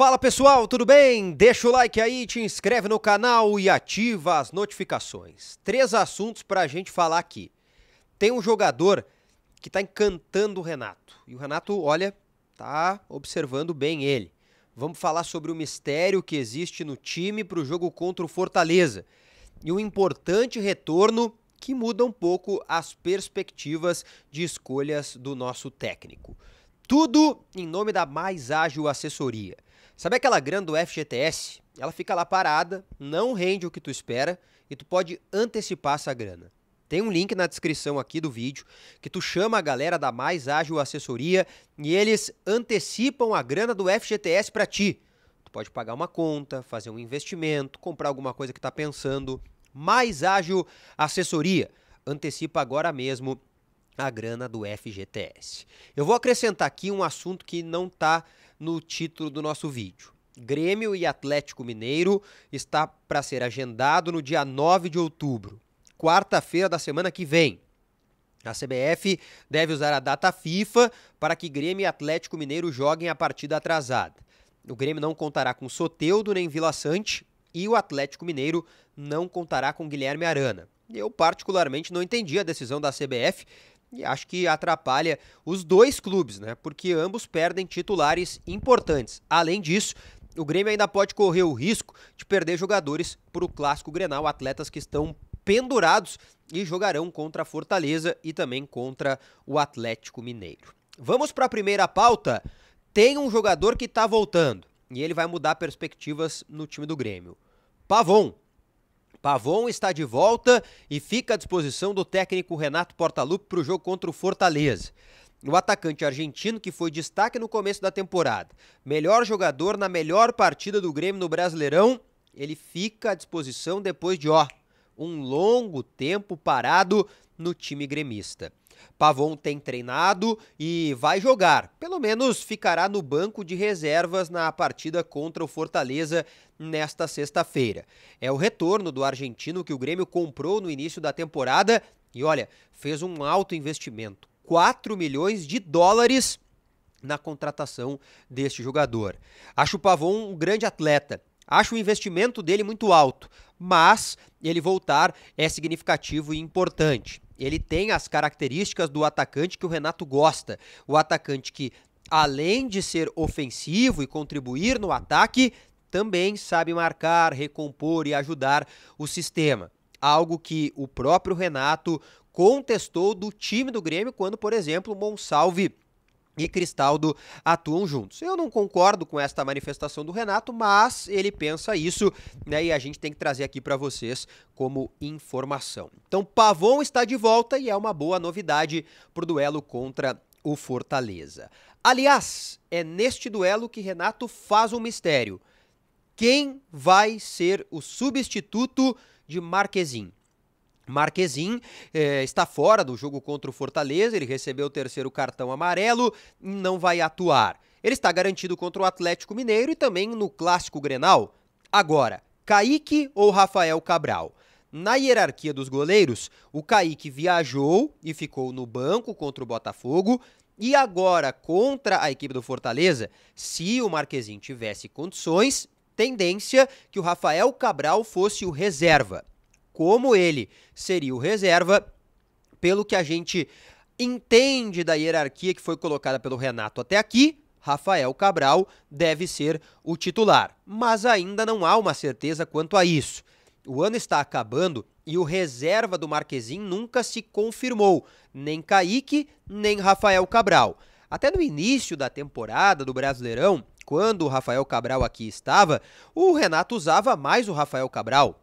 Fala pessoal, tudo bem? Deixa o like aí, te inscreve no canal e ativa as notificações. Três assuntos para a gente falar aqui. Tem um jogador que está encantando o Renato. E o Renato, olha, tá observando bem ele. Vamos falar sobre o mistério que existe no time para o jogo contra o Fortaleza. E um importante retorno que muda um pouco as perspectivas de escolhas do nosso técnico. Tudo em nome da Mais Ágil Assessoria. Sabe aquela grana do FGTS? Ela fica lá parada, não rende o que tu espera e tu pode antecipar essa grana. Tem um link na descrição aqui do vídeo que tu chama a galera da Mais Ágil Assessoria e eles antecipam a grana do FGTS para ti. Tu pode pagar uma conta, fazer um investimento, comprar alguma coisa que tá pensando. Mais Ágil Assessoria. Antecipa agora mesmo a grana do FGTS. Eu vou acrescentar aqui um assunto que não está no título do nosso vídeo. Grêmio e Atlético Mineiro está para ser agendado no dia 9 de outubro, quarta-feira da semana que vem. A CBF deve usar a data FIFA para que Grêmio e Atlético Mineiro joguem a partida atrasada. O Grêmio não contará com Soteudo nem Vila Sante e o Atlético Mineiro não contará com Guilherme Arana. Eu particularmente não entendi a decisão da CBF e acho que atrapalha os dois clubes, né? Porque ambos perdem titulares importantes. Além disso, o Grêmio ainda pode correr o risco de perder jogadores para o clássico Grenal, atletas que estão pendurados e jogarão contra a Fortaleza e também contra o Atlético Mineiro. Vamos para a primeira pauta. Tem um jogador que está voltando e ele vai mudar perspectivas no time do Grêmio. Pavon Pavon está de volta e fica à disposição do técnico Renato Portaluppi para o jogo contra o Fortaleza. O atacante argentino, que foi destaque no começo da temporada, melhor jogador na melhor partida do Grêmio no Brasileirão, ele fica à disposição depois de, ó, um longo tempo parado no time gremista. Pavon tem treinado e vai jogar. Pelo menos ficará no banco de reservas na partida contra o Fortaleza nesta sexta-feira. É o retorno do argentino que o Grêmio comprou no início da temporada e olha, fez um alto investimento, 4 milhões de dólares na contratação deste jogador. Acho o Pavon um grande atleta. Acho o investimento dele muito alto, mas ele voltar é significativo e importante. Ele tem as características do atacante que o Renato gosta. O atacante que, além de ser ofensivo e contribuir no ataque, também sabe marcar, recompor e ajudar o sistema. Algo que o próprio Renato contestou do time do Grêmio quando, por exemplo, Monsalve e Cristaldo atuam juntos. Eu não concordo com esta manifestação do Renato, mas ele pensa isso, né? E a gente tem que trazer aqui para vocês como informação. Então, Pavon está de volta e é uma boa novidade pro duelo contra o Fortaleza. Aliás, é neste duelo que Renato faz um mistério. Quem vai ser o substituto de Marquezin? Marquezin eh, está fora do jogo contra o Fortaleza, ele recebeu o terceiro cartão amarelo e não vai atuar. Ele está garantido contra o Atlético Mineiro e também no Clássico Grenal. Agora, Kaique ou Rafael Cabral? Na hierarquia dos goleiros, o Kaique viajou e ficou no banco contra o Botafogo. E agora, contra a equipe do Fortaleza, se o Marquezinho tivesse condições, tendência que o Rafael Cabral fosse o reserva como ele seria o reserva, pelo que a gente entende da hierarquia que foi colocada pelo Renato até aqui, Rafael Cabral deve ser o titular. Mas ainda não há uma certeza quanto a isso. O ano está acabando e o reserva do Marquezin nunca se confirmou, nem Kaique, nem Rafael Cabral. Até no início da temporada do Brasileirão, quando o Rafael Cabral aqui estava, o Renato usava mais o Rafael Cabral.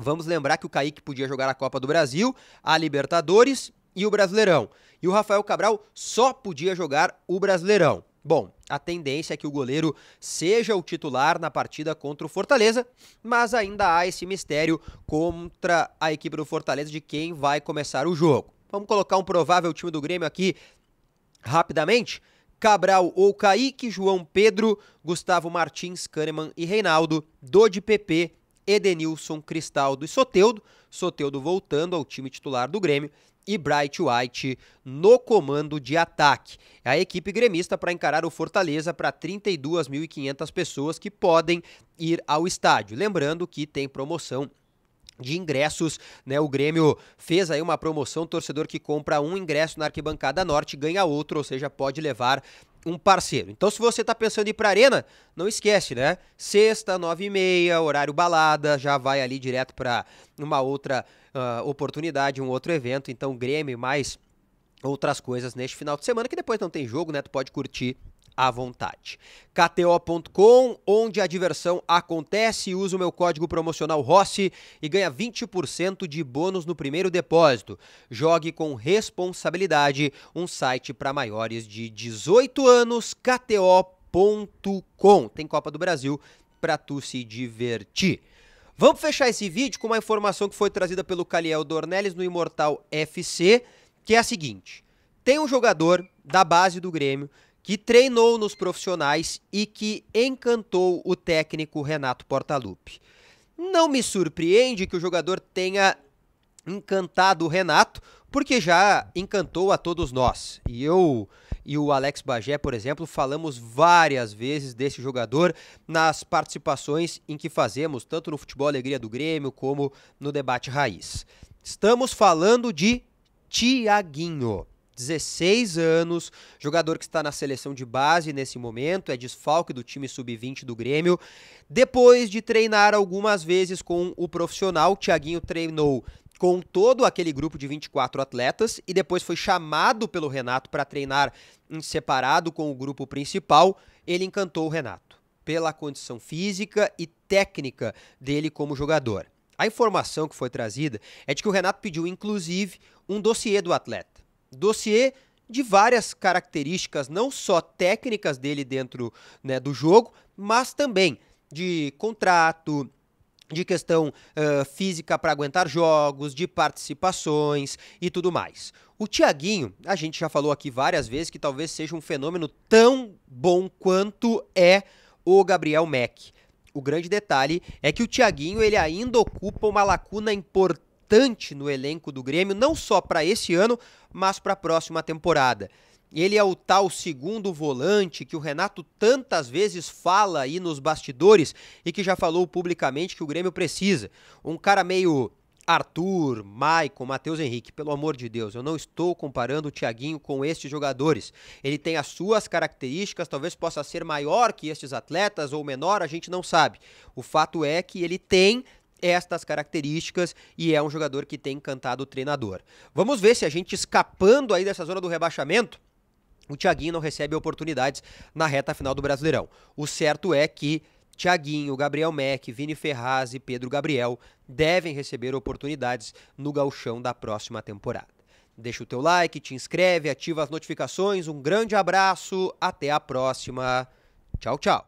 Vamos lembrar que o Kaique podia jogar a Copa do Brasil, a Libertadores e o Brasileirão. E o Rafael Cabral só podia jogar o Brasileirão. Bom, a tendência é que o goleiro seja o titular na partida contra o Fortaleza, mas ainda há esse mistério contra a equipe do Fortaleza de quem vai começar o jogo. Vamos colocar um provável time do Grêmio aqui rapidamente. Cabral ou Kaique, João Pedro, Gustavo Martins, Kahneman e Reinaldo, Dodi PP, Edenilson, Cristaldo e Soteudo. Soteudo voltando ao time titular do Grêmio e Bright White no comando de ataque. É a equipe gremista para encarar o Fortaleza para 32.500 pessoas que podem ir ao estádio. Lembrando que tem promoção de ingressos, né? O Grêmio fez aí uma promoção, torcedor que compra um ingresso na arquibancada norte ganha outro, ou seja, pode levar um parceiro. Então, se você está pensando em ir para arena, não esquece, né? Sexta, nove e meia, horário balada, já vai ali direto para uma outra uh, oportunidade, um outro evento. Então, Grêmio mais outras coisas neste final de semana que depois não tem jogo, né? Tu pode curtir à vontade. KTO.com, onde a diversão acontece, usa o meu código promocional Rossi e ganha 20% de bônus no primeiro depósito. Jogue com responsabilidade, um site para maiores de 18 anos, KTO.com. Tem Copa do Brasil para tu se divertir. Vamos fechar esse vídeo com uma informação que foi trazida pelo Caliel Dornelles no Imortal FC, que é a seguinte: tem um jogador da base do Grêmio que treinou nos profissionais e que encantou o técnico Renato Portaluppi. Não me surpreende que o jogador tenha encantado o Renato, porque já encantou a todos nós. E eu e o Alex Bagé, por exemplo, falamos várias vezes desse jogador nas participações em que fazemos, tanto no Futebol Alegria do Grêmio como no Debate Raiz. Estamos falando de Tiaguinho. 16 anos, jogador que está na seleção de base nesse momento, é desfalque do time sub-20 do Grêmio. Depois de treinar algumas vezes com o profissional, o Thiaguinho treinou com todo aquele grupo de 24 atletas e depois foi chamado pelo Renato para treinar em separado com o grupo principal. Ele encantou o Renato pela condição física e técnica dele como jogador. A informação que foi trazida é de que o Renato pediu inclusive um dossiê do atleta dossiê de várias características, não só técnicas dele dentro né, do jogo, mas também de contrato, de questão uh, física para aguentar jogos, de participações e tudo mais. O Tiaguinho, a gente já falou aqui várias vezes que talvez seja um fenômeno tão bom quanto é o Gabriel Mack. O grande detalhe é que o Tiaguinho ele ainda ocupa uma lacuna importante importante no elenco do Grêmio, não só para esse ano, mas para a próxima temporada. Ele é o tal segundo volante que o Renato tantas vezes fala aí nos bastidores e que já falou publicamente que o Grêmio precisa. Um cara meio Arthur, Maicon, Matheus Henrique, pelo amor de Deus, eu não estou comparando o Thiaguinho com estes jogadores. Ele tem as suas características, talvez possa ser maior que estes atletas ou menor, a gente não sabe. O fato é que ele tem estas características e é um jogador que tem encantado o treinador. Vamos ver se a gente escapando aí dessa zona do rebaixamento, o Thiaguinho não recebe oportunidades na reta final do Brasileirão. O certo é que Thiaguinho, Gabriel Mack, Vini Ferraz e Pedro Gabriel devem receber oportunidades no galchão da próxima temporada. Deixa o teu like, te inscreve, ativa as notificações. Um grande abraço, até a próxima. Tchau, tchau.